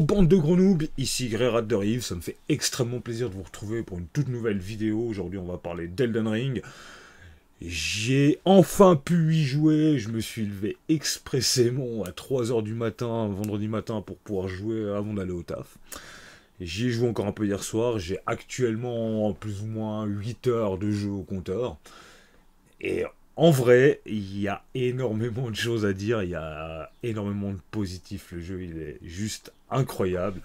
bande de Grenoble, ici Greyrat de Rive, ça me fait extrêmement plaisir de vous retrouver pour une toute nouvelle vidéo, aujourd'hui on va parler d'Elden Ring. J'ai enfin pu y jouer, je me suis levé expressément à 3h du matin, vendredi matin, pour pouvoir jouer avant d'aller au taf. J'y ai joué encore un peu hier soir, j'ai actuellement plus ou moins 8 heures de jeu au compteur. Et en vrai, il y a énormément de choses à dire, il y a énormément de positifs. Le jeu, il est juste incroyable.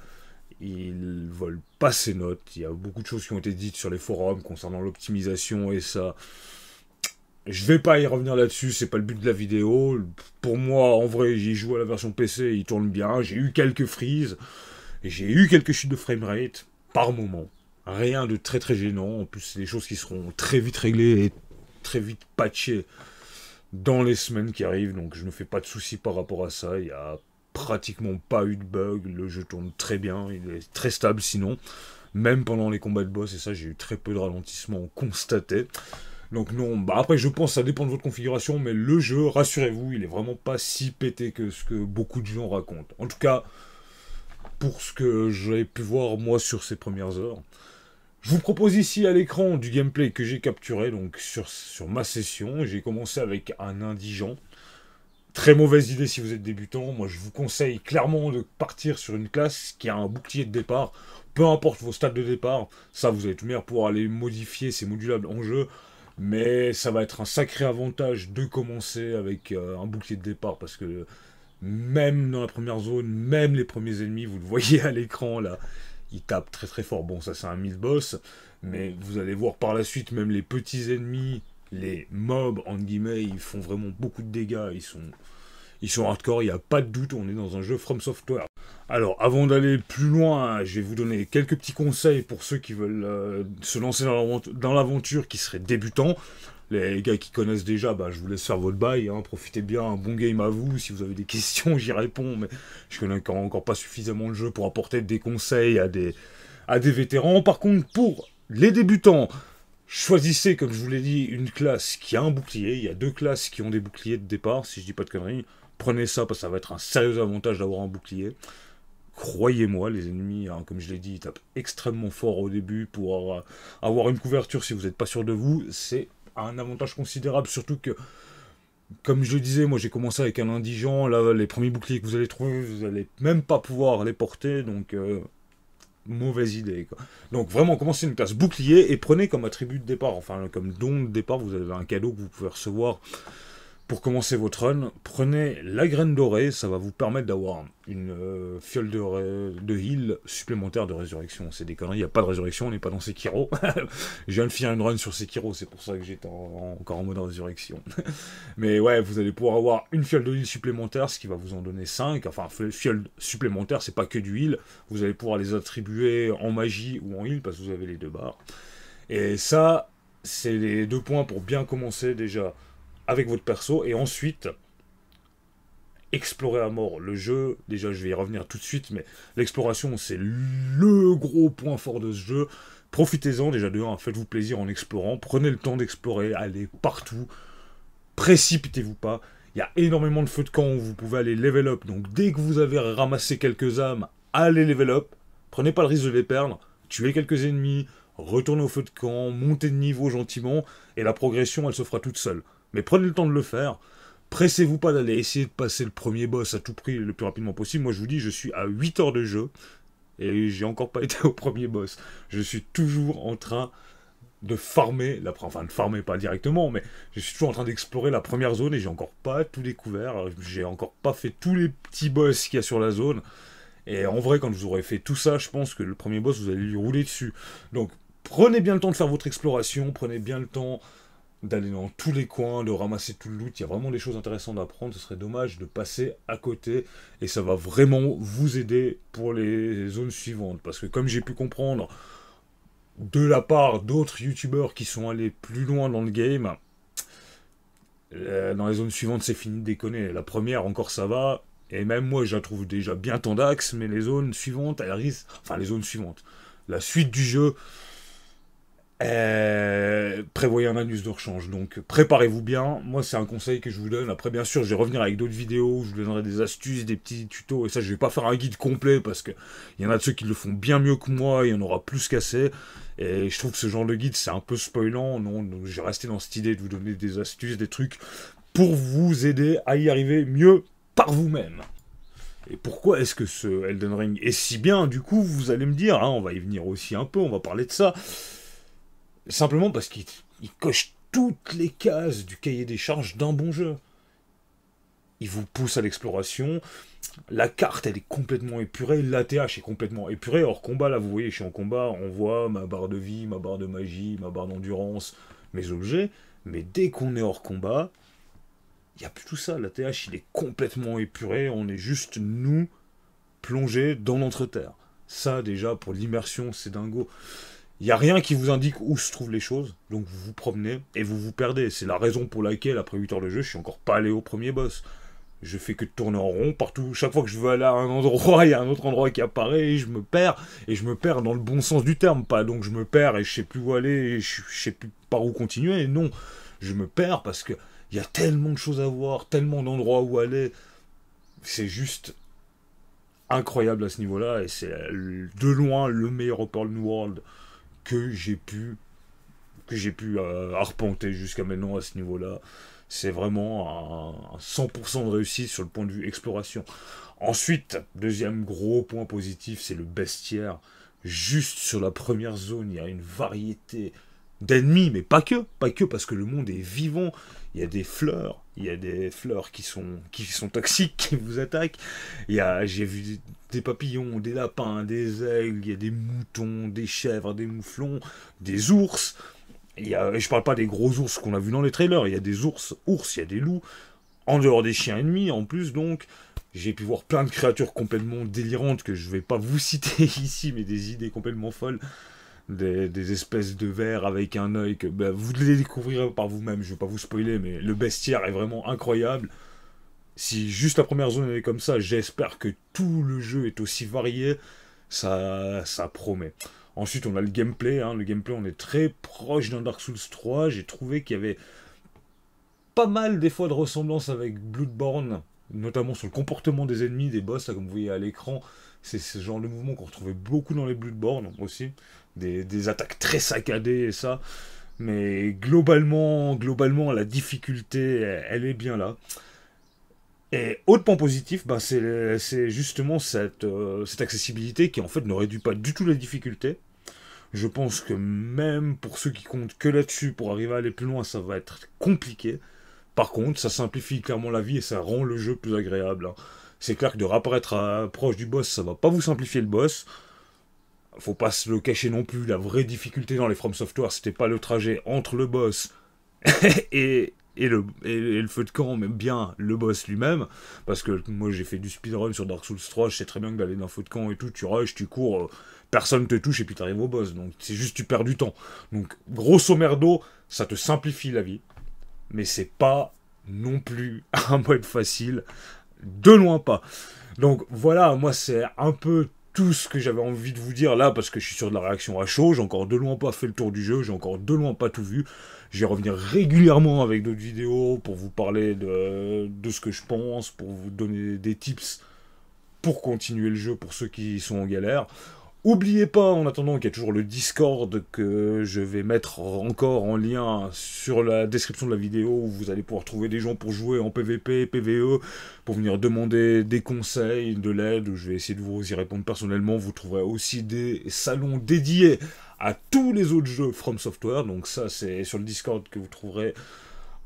Il vole pas ses notes. Il y a beaucoup de choses qui ont été dites sur les forums concernant l'optimisation et ça. Je ne vais pas y revenir là-dessus, c'est pas le but de la vidéo. Pour moi, en vrai, j'y joue à la version PC, il tourne bien. J'ai eu quelques freezes, j'ai eu quelques chutes de framerate par moment. Rien de très très gênant. En plus, c'est des choses qui seront très vite réglées et très vite patché dans les semaines qui arrivent, donc je ne fais pas de soucis par rapport à ça. Il n'y a pratiquement pas eu de bug, le jeu tourne très bien, il est très stable sinon, même pendant les combats de boss, et ça j'ai eu très peu de ralentissements constatés. Donc non, bah après je pense ça dépend de votre configuration, mais le jeu, rassurez-vous, il est vraiment pas si pété que ce que beaucoup de gens racontent. En tout cas, pour ce que j'ai pu voir moi sur ces premières heures. Je vous propose ici à l'écran du gameplay que j'ai capturé donc sur, sur ma session. J'ai commencé avec un indigent. Très mauvaise idée si vous êtes débutant. Moi, je vous conseille clairement de partir sur une classe qui a un bouclier de départ. Peu importe vos stades de départ, ça vous tout meilleur pour aller modifier ces modulables en jeu. Mais ça va être un sacré avantage de commencer avec euh, un bouclier de départ parce que même dans la première zone, même les premiers ennemis, vous le voyez à l'écran là, il tape très très fort. Bon, ça c'est un mille boss mais vous allez voir par la suite, même les petits ennemis, les mobs, en guillemets, ils font vraiment beaucoup de dégâts, ils sont, ils sont hardcore, il n'y a pas de doute, on est dans un jeu From Software. Alors, avant d'aller plus loin, je vais vous donner quelques petits conseils pour ceux qui veulent euh, se lancer dans l'aventure, qui seraient débutants les gars qui connaissent déjà, bah, je vous laisse faire votre bail, hein. profitez bien, un bon game à vous, si vous avez des questions, j'y réponds, mais je connais encore, pas suffisamment le jeu pour apporter des conseils à des, à des vétérans. Par contre, pour les débutants, choisissez, comme je vous l'ai dit, une classe qui a un bouclier, il y a deux classes qui ont des boucliers de départ, si je dis pas de conneries, prenez ça, parce que ça va être un sérieux avantage d'avoir un bouclier. Croyez-moi, les ennemis, hein, comme je l'ai dit, ils tapent extrêmement fort au début pour avoir une couverture si vous n'êtes pas sûr de vous. C'est un avantage considérable, surtout que, comme je le disais, moi j'ai commencé avec un indigent, là les premiers boucliers que vous allez trouver, vous n'allez même pas pouvoir les porter, donc euh, mauvaise idée. Donc vraiment commencez une classe bouclier et prenez comme attribut de départ, enfin comme don de départ, vous avez un cadeau que vous pouvez recevoir pour commencer votre run, prenez la graine dorée, ça va vous permettre d'avoir une euh, fiole de, de heal supplémentaire de résurrection. C'est des conneries, il n'y a pas de résurrection, on n'est pas dans Sekiro. Je viens de finir une run sur Sekiro, c'est pour ça que j'étais encore en mode résurrection. Mais ouais, vous allez pouvoir avoir une fiole de heal supplémentaire, ce qui va vous en donner 5. Enfin, fiole supplémentaire, c'est pas que du heal. Vous allez pouvoir les attribuer en magie ou en heal, parce que vous avez les deux barres. Et ça, c'est les deux points pour bien commencer déjà avec votre perso et ensuite explorez à mort le jeu. Déjà, je vais y revenir tout de suite, mais l'exploration, c'est le gros point fort de ce jeu. Profitez-en déjà de faites-vous plaisir en explorant, prenez le temps d'explorer, allez partout, précipitez-vous pas. Il y a énormément de feux de camp où vous pouvez aller level up, donc dès que vous avez ramassé quelques âmes, allez level up, prenez pas le risque de les perdre, tuez quelques ennemis, retournez au feu de camp, montez de niveau gentiment, et la progression, elle se fera toute seule. Mais prenez le temps de le faire. Pressez-vous pas d'aller essayer de passer le premier boss à tout prix le plus rapidement possible. Moi, je vous dis, je suis à 8 heures de jeu et j'ai encore pas été au premier boss. Je suis toujours en train de farmer, la, enfin de farmer pas directement, mais je suis toujours en train d'explorer la première zone et j'ai encore pas tout découvert, j'ai encore pas fait tous les petits boss qu'il y a sur la zone. Et en vrai, quand vous aurez fait tout ça, je pense que le premier boss, vous allez lui rouler dessus. Donc, prenez bien le temps de faire votre exploration, prenez bien le temps d'aller dans tous les coins, de ramasser tout le loot. Il y a vraiment des choses intéressantes à apprendre. Ce serait dommage de passer à côté. Et ça va vraiment vous aider pour les zones suivantes. Parce que comme j'ai pu comprendre de la part d'autres youtubeurs qui sont allés plus loin dans le game, euh, dans les zones suivantes c'est fini de déconner. La première encore ça va. Et même moi je la trouve déjà bien d'axes Mais les zones suivantes, elles risquent... Enfin les zones suivantes. La suite du jeu euh, prévoyez un anus de rechange. Donc préparez-vous bien. Moi, c'est un conseil que je vous donne. Après, bien sûr, je vais revenir avec d'autres vidéos je vous donnerai des astuces, des petits tutos. Et ça, je vais pas faire un guide complet parce qu'il y en a de ceux qui le font bien mieux que moi. Il y en aura plus qu'assez. Et je trouve que ce genre de guide, c'est un peu spoilant. Non, donc, j'ai resté dans cette idée de vous donner des astuces, des trucs pour vous aider à y arriver mieux par vous-même. Et pourquoi est-ce que ce Elden Ring est si bien Du coup, vous allez me dire, hein, on va y venir aussi un peu, on va parler de ça. Simplement parce qu'il coche toutes les cases du cahier des charges d'un bon jeu. Il vous pousse à l'exploration. La carte, elle est complètement épurée. L'ATH est complètement épurée. Hors combat, là, vous voyez, je suis en combat. On voit ma barre de vie, ma barre de magie, ma barre d'endurance, mes objets. Mais dès qu'on est hors combat, il n'y a plus tout ça. L'ATH, il est complètement épuré. On est juste, nous, plongés dans terre. Ça, déjà, pour l'immersion, c'est dingo. Il n'y a rien qui vous indique où se trouvent les choses, donc vous vous promenez et vous vous perdez. C'est la raison pour laquelle, après 8 heures de jeu, je suis encore pas allé au premier boss. Je fais que tourner en rond partout. Chaque fois que je veux aller à un endroit, il y a un autre endroit qui apparaît et je me perds. Et je me perds dans le bon sens du terme, pas donc je me perds et je sais plus où aller et je, sais plus par où continuer. Non, je me perds parce que il y a tellement de choses à voir, tellement d'endroits où aller. C'est juste incroyable à ce niveau-là et c'est de loin le meilleur open world que j'ai pu que j'ai pu euh, arpenter jusqu'à maintenant à ce niveau-là. C'est vraiment un, un 100% de réussite sur le point de vue exploration. Ensuite, deuxième gros point positif, c'est le bestiaire. Juste sur la première zone, il y a une variété d'ennemis, mais pas que, pas que parce que le monde est vivant, il y a des fleurs, il y a des fleurs qui sont, qui sont toxiques, qui vous attaquent, il y a, j'ai vu des papillons, des lapins, des aigles, il y a des moutons, des chèvres, des mouflons, des ours, il y a, je parle pas des gros ours qu'on a vu dans les trailers, il y a des ours, ours, il y a des loups, en dehors des chiens ennemis en plus donc, j'ai pu voir plein de créatures complètement délirantes que je vais pas vous citer ici, mais des idées complètement folles des, espèces de vers avec un œil que bah, vous les découvrir par vous-même, je ne vais pas vous spoiler, mais le bestiaire est vraiment incroyable. Si juste la première zone est comme ça, j'espère que tout le jeu est aussi varié, ça, ça promet. Ensuite, on a le gameplay. Hein. Le gameplay, on est très proche d'un Dark Souls 3. J'ai trouvé qu'il y avait pas mal des fois de ressemblances avec Bloodborne, notamment sur le comportement des ennemis, des boss, comme vous voyez à l'écran. C'est ce genre de mouvement qu'on retrouvait beaucoup dans les Bloodborne aussi. Des, attaques très saccadées et ça. Mais globalement, globalement, la difficulté, elle, est bien là. Et autre point positif, ben, c'est justement cette, euh, cette accessibilité qui en fait ne réduit pas du tout la difficulté. Je pense que même pour ceux qui comptent que là-dessus, pour arriver à aller plus loin, ça va être compliqué. Par contre, ça simplifie clairement la vie et ça rend le jeu plus agréable. Hein. C'est clair que de réapparaître proche du boss, ça va pas vous simplifier le boss. Faut pas se le cacher non plus, la vraie difficulté dans les From Software, c'était pas le trajet entre le boss et, le, le feu de camp, mais bien le boss lui-même. Parce que moi j'ai fait du speedrun sur Dark Souls 3, je sais très bien que d'aller dans feu de camp et tout, tu rushes, tu cours, personne euh, personne te touche et puis tu arrives au boss. Donc c'est juste tu perds du temps. Donc grosso merdo, ça te simplifie la vie. Mais c'est pas non plus un mode facile de loin pas. Donc voilà, moi c'est un peu tout ce que j'avais envie de vous dire là parce que je suis sur de la réaction à chaud, j'ai encore de loin pas fait le tour du jeu, j'ai encore de loin pas tout vu. Je vais revenir régulièrement avec d'autres vidéos pour vous parler de, de, ce que je pense, pour vous donner des tips pour continuer le jeu pour ceux qui sont en galère. Oubliez pas, en attendant, qu'il y a toujours le Discord que je vais mettre encore en lien sur la description de la vidéo où vous allez pouvoir trouver des gens pour jouer en PVP, PVE, pour venir demander des conseils, de l'aide. où Je vais essayer de vous y répondre personnellement. Vous trouverez aussi des salons dédiés à tous les autres jeux From Software. Donc ça, c'est sur le Discord que vous trouverez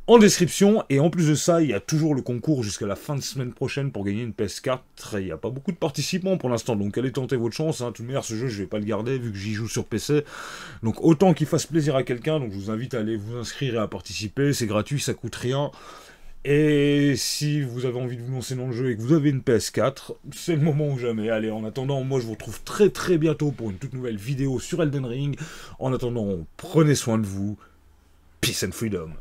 en description. Et en plus de ça, il y a toujours le concours jusqu'à la fin de semaine prochaine pour gagner une PS4. Il n'y a pas beaucoup de participants pour l'instant, donc allez tenter votre chance. Hein. Tout de manière, ce jeu, je vais pas le garder vu que j'y joue sur PC. Donc autant qu'il fasse plaisir à quelqu'un. Donc je vous invite à aller vous inscrire et à participer. C'est gratuit, ça coûte rien. Et si vous avez envie de vous lancer dans le jeu et que vous avez une PS4, c'est le moment ou jamais. Allez, en attendant, moi je vous retrouve très très bientôt pour une toute nouvelle vidéo sur Elden Ring. En attendant, prenez soin de vous. Peace and freedom.